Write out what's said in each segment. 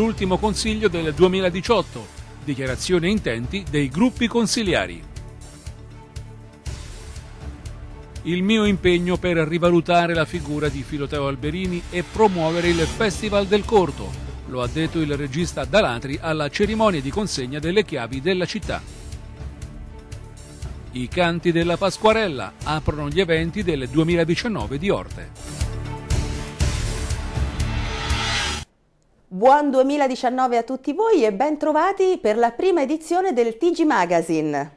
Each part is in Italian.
l'ultimo Consiglio del 2018, dichiarazione intenti dei gruppi consigliari. Il mio impegno per rivalutare la figura di Filoteo Alberini e promuovere il Festival del Corto, lo ha detto il regista Dalatri alla cerimonia di consegna delle chiavi della città. I canti della Pasquarella aprono gli eventi del 2019 di Orte. Buon 2019 a tutti voi e bentrovati per la prima edizione del TG Magazine.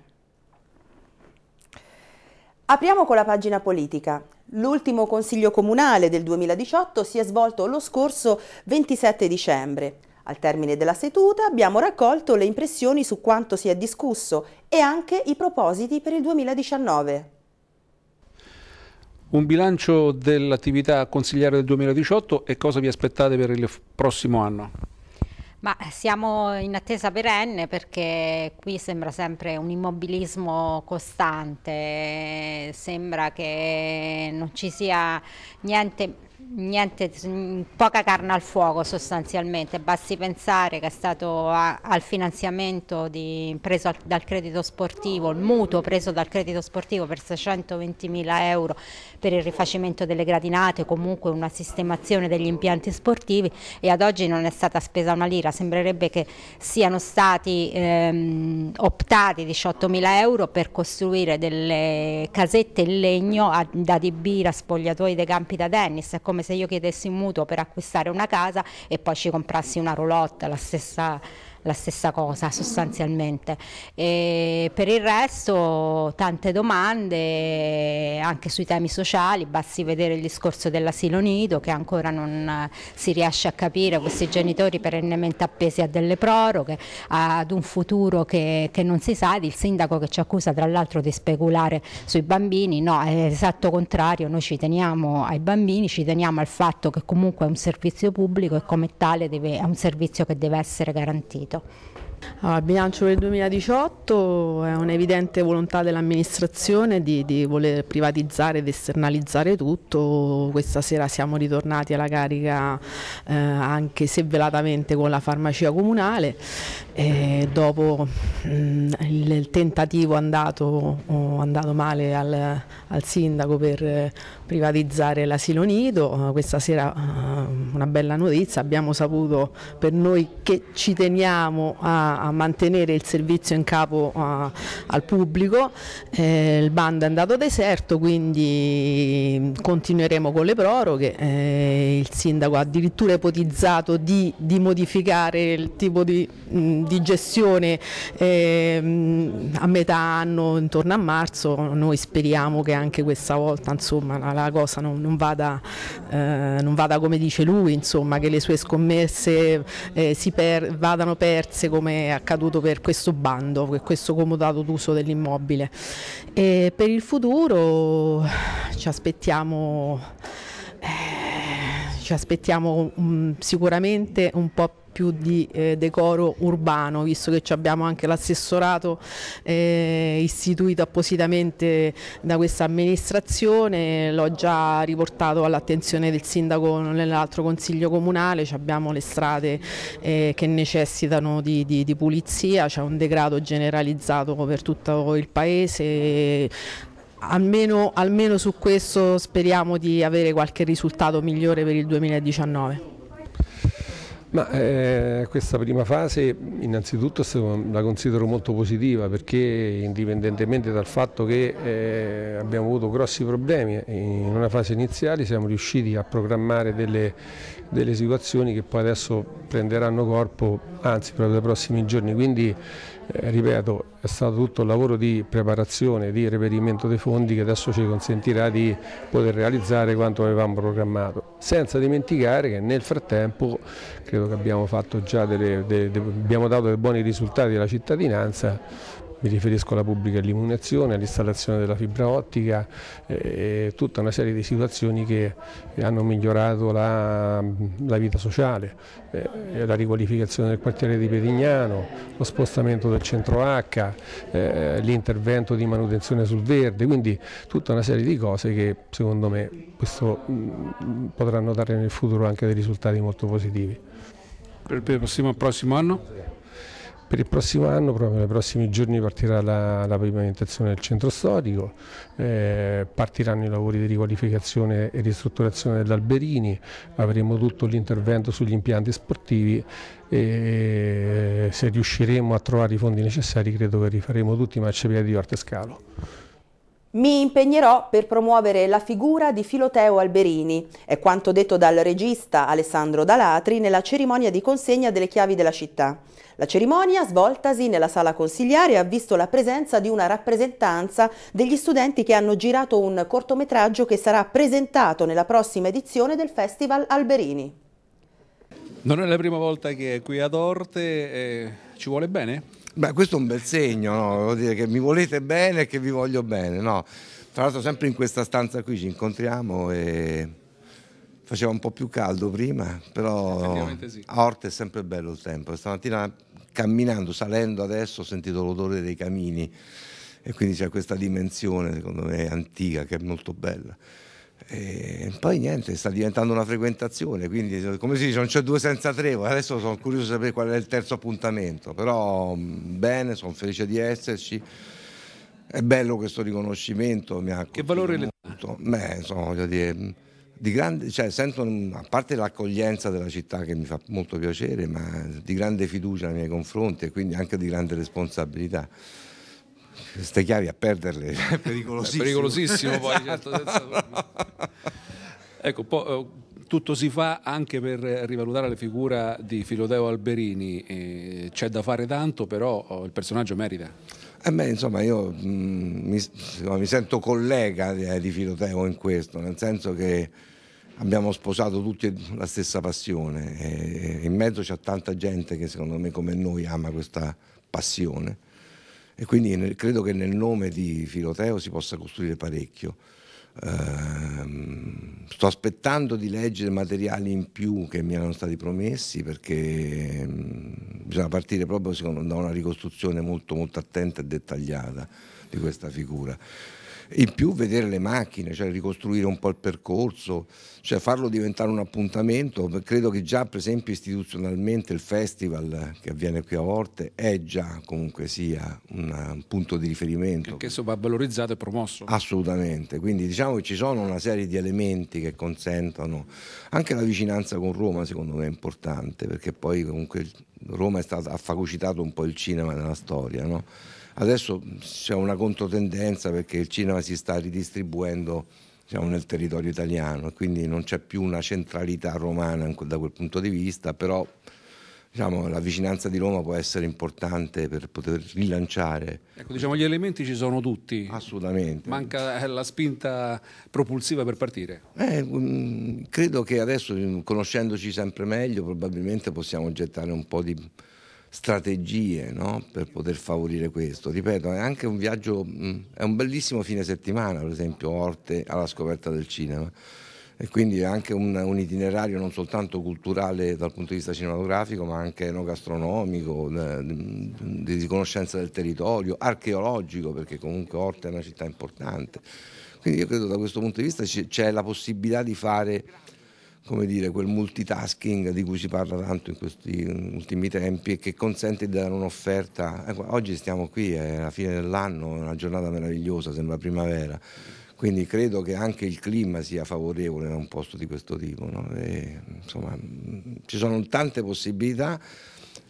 Apriamo con la pagina politica. L'ultimo Consiglio Comunale del 2018 si è svolto lo scorso 27 dicembre. Al termine della seduta abbiamo raccolto le impressioni su quanto si è discusso e anche i propositi per il 2019. Un bilancio dell'attività consigliare del 2018 e cosa vi aspettate per il prossimo anno? Ma siamo in attesa perenne perché qui sembra sempre un immobilismo costante, sembra che non ci sia niente niente, poca carne al fuoco sostanzialmente, basti pensare che è stato a, al finanziamento di, preso al, dal credito sportivo, il mutuo preso dal credito sportivo per 620 mila euro per il rifacimento delle gradinate, comunque una sistemazione degli impianti sportivi e ad oggi non è stata spesa una lira, sembrerebbe che siano stati ehm, optati 18 mila euro per costruire delle casette in legno ad, da adibire a spogliatoi dei campi da tennis, è come se io chiedessi un mutuo per acquistare una casa e poi ci comprassi una roulotte, la stessa la stessa cosa sostanzialmente. E per il resto tante domande anche sui temi sociali, basti vedere il discorso dell'asilo nido che ancora non eh, si riesce a capire, questi genitori perennemente appesi a delle proroghe, ad un futuro che, che non si sa, il sindaco che ci accusa tra l'altro di speculare sui bambini, no, è l'esatto contrario, noi ci teniamo ai bambini, ci teniamo al fatto che comunque è un servizio pubblico e come tale deve, è un servizio che deve essere garantito. poquito. Allora, il bilancio del 2018 è un'evidente volontà dell'amministrazione di, di, voler privatizzare ed esternalizzare tutto, questa sera siamo ritornati alla carica eh, anche se velatamente con la farmacia comunale, e dopo mh, mm, il, il, tentativo andato, oh, andato male al, al, sindaco per eh, privatizzare l'asilo nido, eh, questa sera eh, una bella notizia, abbiamo saputo per noi che ci teniamo a a, mantenere il servizio in capo a, al pubblico, eh, il bando è andato deserto quindi mm, continueremo con le proroghe, eh, il sindaco ha addirittura ipotizzato di, di modificare il tipo di, mm, di gestione eh, a metà anno, intorno a marzo, noi speriamo che anche questa volta insomma, la, la cosa non, non, vada, eh, non, vada, come dice lui, insomma, che le sue scommesse eh, si per, vadano perse come accaduto per questo bando, per questo comodato d'uso dell'immobile. E per il futuro ci aspettiamo, eh, ci aspettiamo um, sicuramente un po' più più di eh, decoro urbano, visto che abbiamo anche l'assessorato eh, istituito appositamente da questa amministrazione, l'ho già riportato all'attenzione del sindaco nell'altro consiglio comunale, abbiamo le strade eh, che necessitano di, di, di pulizia, c'è un degrado generalizzato per tutto il paese, Almeno, almeno, su questo speriamo di avere qualche risultato migliore per il 2019. Ma eh, questa prima fase innanzitutto la considero molto positiva perché indipendentemente dal fatto che eh, abbiamo avuto grossi problemi eh, in una fase iniziale siamo riusciti a programmare delle, delle situazioni che poi adesso prenderanno corpo, anzi proprio nei prossimi giorni, quindi eh, ripeto, è stato tutto un lavoro di preparazione, di reperimento dei fondi che adesso ci consentirà di poter realizzare quanto avevamo programmato, senza dimenticare che nel frattempo credo che abbiamo, delle, delle, abbiamo dato dei buoni risultati alla cittadinanza mi riferisco alla pubblica illuminazione, all'installazione della fibra ottica eh, e tutta una serie di situazioni che hanno migliorato la, la vita sociale, eh, la riqualificazione del quartiere di Perignano, lo spostamento del centro H, eh, l'intervento di manutenzione sul verde, quindi tutta una serie di cose che secondo me questo, mh, mm, potranno dare nel futuro anche dei risultati molto positivi. Per il prossimo, prossimo anno? Per il prossimo anno, proprio nei prossimi giorni, partirà la, la pavimentazione del centro storico, eh, partiranno i lavori di riqualificazione e ristrutturazione dell'Alberini, avremo tutto l'intervento sugli impianti sportivi e eh, se riusciremo a trovare i fondi necessari credo che rifaremo tutti i marciapiedi di Orte Scalo. Mi impegnerò per promuovere la figura di Filoteo Alberini, è quanto detto dal regista Alessandro Dalatri nella cerimonia di consegna delle chiavi della città. La cerimonia, svoltasi nella sala consigliare, ha visto la presenza di una rappresentanza degli studenti che hanno girato un cortometraggio che sarà presentato nella prossima edizione del Festival Alberini. Non è la prima volta che è qui ad Orte, eh, ci vuole bene? Beh, questo è un bel segno, no? Vuol dire che mi volete bene e che vi voglio bene, no? Tra l'altro sempre in questa stanza qui ci incontriamo e faceva un po' più caldo prima, però sì. a Orte è sempre bello il tempo. Stamattina camminando, salendo adesso ho sentito l'odore dei camini e quindi c'è questa dimensione secondo me antica che è molto bella. E poi niente, sta diventando una frequentazione, quindi come si dice non c'è due senza tre, adesso sono curioso di sapere qual è il terzo appuntamento, però mm, bene, sono felice di esserci, è bello questo riconoscimento. Mi ha che valore le dato? Beh, insomma, voglio dire, mm, di grande, cioè, sento, mm, a parte l'accoglienza della città che mi fa molto piacere, ma di grande fiducia nei miei confronti e quindi anche di grande responsabilità queste chiavi a perderle è pericolosissimo. È pericolosissimo poi, esatto. certo, senza... Ecco, po- eh, tutto si fa anche per rivalutare la figura di Filodeo Alberini, eh, c'è da fare tanto, però oh, il personaggio merita. Eh beh, insomma, io mh, mm, mi, insomma, mi, sento collega eh, di, di Filoteo in questo, nel senso che abbiamo sposato tutti la stessa passione e, e in mezzo c'è tanta gente che secondo me come noi ama questa passione e quindi nel, credo che nel nome di Filoteo si possa costruire parecchio. Uh, sto aspettando di leggere materiali in più che mi erano stati promessi perché um, bisogna partire proprio secondo, da una ricostruzione molto, molto attenta e dettagliata di questa figura in più vedere le macchine, cioè ricostruire un po' il percorso, cioè farlo diventare un appuntamento. Credo che già per esempio istituzionalmente il festival che avviene qui a Orte è già comunque sia una, un punto di riferimento. Perché questo va valorizzato e promosso. Assolutamente, quindi diciamo che ci sono una serie di elementi che consentono anche la vicinanza con Roma secondo me è importante perché poi comunque Roma è stata, ha facocitato un po' il cinema nella storia. No? Adesso c'è una controtendenza perché il cinema si sta ridistribuendo diciamo, nel territorio italiano e quindi non c'è più una centralità romana da quel punto di vista, però diciamo, la vicinanza di Roma può essere importante per poter rilanciare. Ecco, diciamo, gli elementi ci sono tutti. Assolutamente. Manca eh, la spinta propulsiva per partire. Eh, credo che adesso, conoscendoci sempre meglio, probabilmente possiamo gettare un po' di strategie no? per poter favorire questo. Ripeto, è anche un viaggio, mm, è un bellissimo fine settimana, per esempio Orte alla scoperta del cinema e quindi è anche un, un, itinerario non soltanto culturale dal punto di vista cinematografico ma anche gastronomico, eh, mm, di conoscenza del territorio, archeologico perché comunque Orte è una città importante. Quindi io credo da questo punto di vista c'è la possibilità di fare come dire, quel multitasking di cui si parla tanto in questi ultimi tempi e che consente di dare un'offerta. Ecco, oggi stiamo qui, è la fine dell'anno, è una giornata meravigliosa, sembra primavera. Quindi credo che anche il clima sia favorevole a un posto di questo tipo. No? E, insomma, ci sono tante possibilità.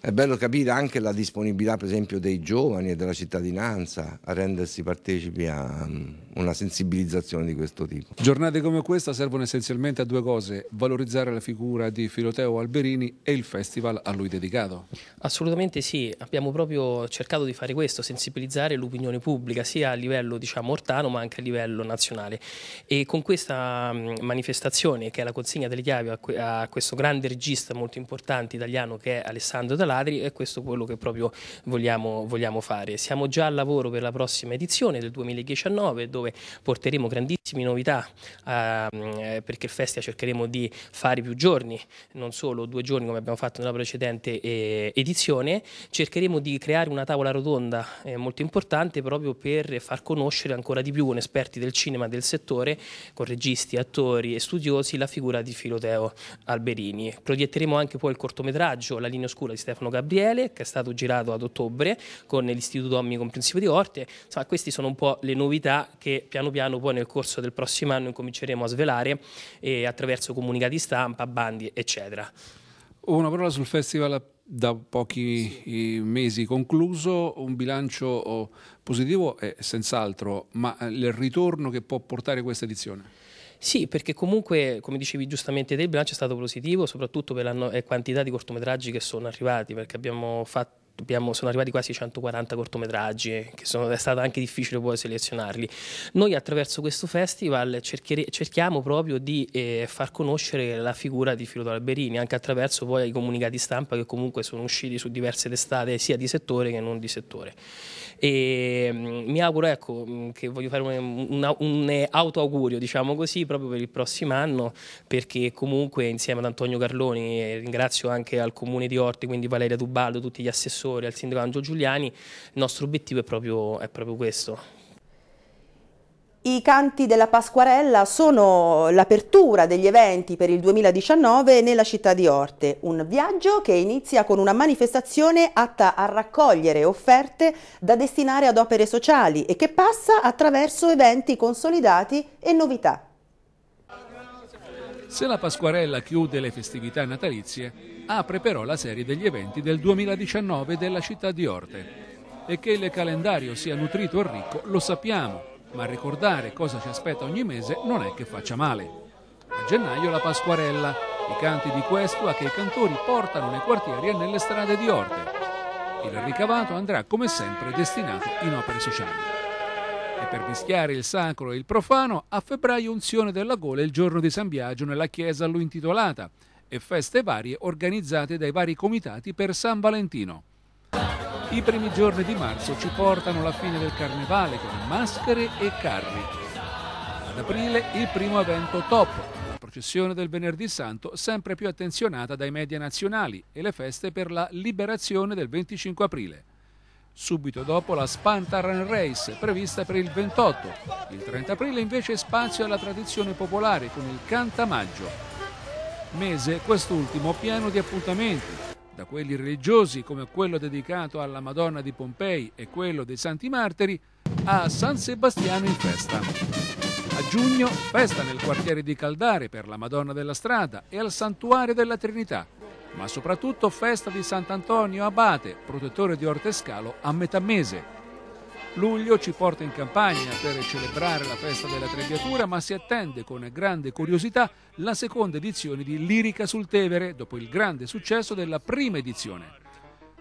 È bello capire anche la disponibilità, per esempio, dei giovani e della cittadinanza a rendersi partecipi a mm, una sensibilizzazione di questo tipo. Giornate come questa servono essenzialmente a due cose: valorizzare la figura di Filoteo Alberini e il festival a lui dedicato. Assolutamente sì, abbiamo proprio cercato di fare questo, sensibilizzare l'opinione pubblica sia a livello diciamo ortano ma anche a livello nazionale. E con questa mm, manifestazione, che è la consegna delle chiavi a questo grande regista molto importante italiano che è Alessandro Dalà, ladri e questo è quello che proprio vogliamo, vogliamo fare. Siamo già al lavoro per la prossima edizione del 2019 dove porteremo grandissime novità ehm, eh, perché il Festia cercheremo di fare più giorni, non solo due giorni come abbiamo fatto nella precedente eh, edizione, cercheremo di creare una tavola rotonda eh, molto importante proprio per far conoscere ancora di più con esperti del cinema del settore, con registi, attori e studiosi la figura di Filoteo Alberini. Proietteremo anche poi il cortometraggio La linea oscura di Stefano Cafno Gabriele, che è stato girato ad ottobre con l'Istituto Omni Comprensivo di Corte. Insomma, queste sono un po' le novità che piano piano poi nel corso del prossimo anno incominceremo a svelare eh, attraverso comunicati stampa, bandi, eccetera. Una parola sul festival da pochi sì. Eh, mesi concluso, un bilancio oh, positivo è senz'altro, ma eh, il ritorno che può portare questa edizione? Sì, perché comunque, come dicevi giustamente te, il bilancio è stato positivo, soprattutto per la eh, quantità di cortometraggi che sono arrivati, perché abbiamo fatto Abbiamo, sono arrivati quasi 140 cortometraggi, eh, che sono, è stato anche difficile poi selezionarli. Noi attraverso questo festival cerchere, cerchiamo proprio di eh, far conoscere la figura di Filotto Alberini, anche attraverso poi i comunicati stampa che comunque sono usciti su diverse testate, sia di settore che non di settore. E, mm, mi auguro ecco, mm, che voglio fare un, un, un eh, autoaugurio, diciamo così, proprio per il prossimo anno, perché comunque insieme ad Antonio Carloni, eh, ringrazio anche al comune di Orti, quindi Valeria Dubaldo, tutti gli assessori, assessore, al sindaco Angelo Giuliani, il nostro obiettivo è proprio, è proprio questo. I canti della Pasquarella sono l'apertura degli eventi per il 2019 nella città di Orte, un viaggio che inizia con una manifestazione atta a raccogliere offerte da destinare ad opere sociali e che passa attraverso eventi consolidati e novità. Se la Pasquarella chiude le festività natalizie, apre però la serie degli eventi del 2019 della città di Orte. E che il calendario sia nutrito e ricco lo sappiamo, ma ricordare cosa ci aspetta ogni mese non è che faccia male. A gennaio la Pasquarella, i canti di Questua che i cantori portano nei quartieri e nelle strade di Orte. Il ricavato andrà come sempre destinato in opere sociali. E per mischiare il sacro e il profano, a febbraio unzione della gola il giorno di San Biagio nella chiesa a lui intitolata e feste varie organizzate dai vari comitati per San Valentino. I primi giorni di marzo ci portano alla fine del carnevale con maschere e carri. Ad aprile il primo evento top, la processione del venerdì santo sempre più attenzionata dai media nazionali e le feste per la liberazione del 25 aprile subito dopo la Spantarran Race prevista per il 28. Il 30 aprile invece spazio alla tradizione popolare con il Cantamaggio. Mese quest'ultimo pieno di appuntamenti, da quelli religiosi come quello dedicato alla Madonna di Pompei e quello dei Santi Martiri a San Sebastiano in festa. A giugno festa nel quartiere di Caldare per la Madonna della Strada e al Santuario della Trinità ma soprattutto festa di Sant'Antonio Abate, protettore di Ortescalo, a metà mese. Luglio ci porta in campagna per celebrare la festa della Trebbiatura, ma si attende con grande curiosità la seconda edizione di Lirica sul Tevere, dopo il grande successo della prima edizione.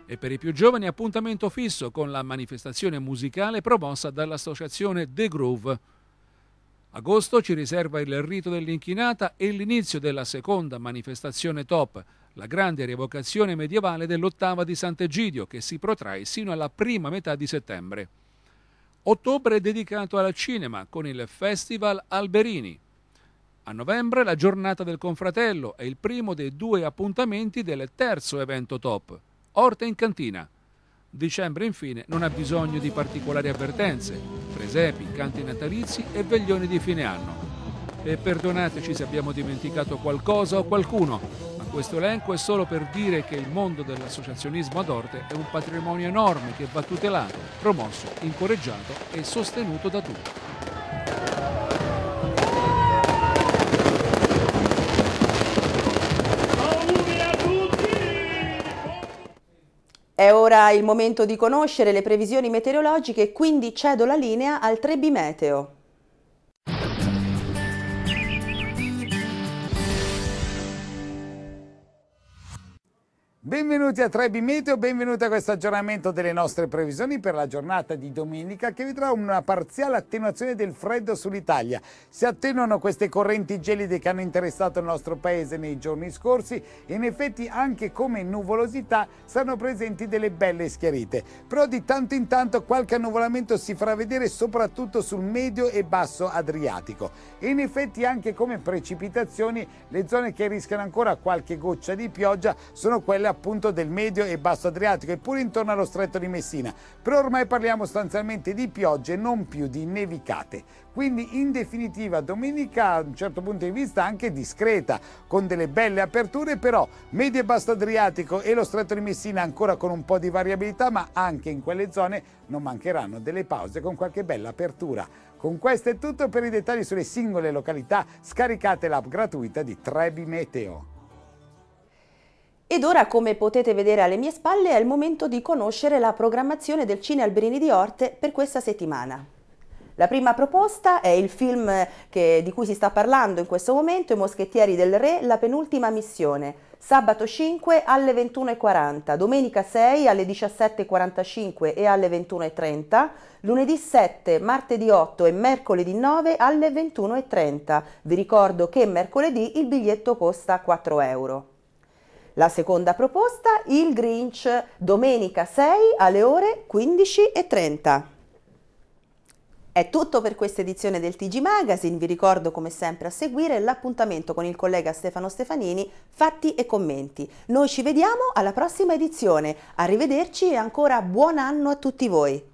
E per i più giovani appuntamento fisso con la manifestazione musicale promossa dall'associazione The Groove. Agosto ci riserva il rito dell'inchinata e l'inizio della seconda manifestazione top, la grande rievocazione medievale dell'ottava di Sant'Egidio che si protrae sino alla prima metà di settembre. Ottobre è dedicato al cinema con il Festival Alberini. A novembre la giornata del confratello è il primo dei due appuntamenti del terzo evento top, Orte in Cantina. Dicembre infine non ha bisogno di particolari avvertenze, presepi, canti natalizi e veglioni di fine anno. E perdonateci se abbiamo dimenticato qualcosa o qualcuno, questo elenco è solo per dire che il mondo dell'associazionismo ad orte è un patrimonio enorme che va tutelato, promosso, incoraggiato e sostenuto da tutti. È ora il momento di conoscere le previsioni meteorologiche, quindi cedo la linea al 3 Meteo. Benvenuti a Trebi Meteo, benvenuti a questo aggiornamento delle nostre previsioni per la giornata di domenica che vedrà una parziale attenuazione del freddo sull'Italia. Si attenuano queste correnti gelide che hanno interessato il nostro paese nei giorni scorsi e in effetti anche come nuvolosità saranno presenti delle belle schierite. Però di tanto in tanto qualche annuvolamento si farà vedere soprattutto sul medio e basso Adriatico e in effetti anche come precipitazioni le zone che rischiano ancora qualche goccia di pioggia sono quelle appunto appunto del medio e basso Adriatico e pure intorno allo stretto di Messina, però ormai parliamo sostanzialmente di piogge, non più di nevicate. Quindi in definitiva domenica a un certo punto di vista anche discreta, con delle belle aperture, però medio e basso Adriatico e lo stretto di Messina ancora con un po' di variabilità, ma anche in quelle zone non mancheranno delle pause con qualche bella apertura. Con questo è tutto per i dettagli sulle singole località, scaricate l'app gratuita di Trebi Meteo. Ed ora, come potete vedere alle mie spalle, è il momento di conoscere la programmazione del Cine Alberini di Orte per questa settimana. La prima proposta è il film che, di cui si sta parlando in questo momento, I Moschettieri del Re, la penultima missione. Sabato 5 alle 21.40, domenica 6 alle 17.45 e alle 21.30, lunedì 7, martedì 8 e mercoledì 9 alle 21.30. Vi ricordo che mercoledì il biglietto costa 4 euro. La seconda proposta, il Grinch, domenica 6 alle ore 15.30. È tutto per questa edizione del TG Magazine, vi ricordo come sempre a seguire l'appuntamento con il collega Stefano Stefanini, fatti e commenti. Noi ci vediamo alla prossima edizione, arrivederci e ancora buon anno a tutti voi.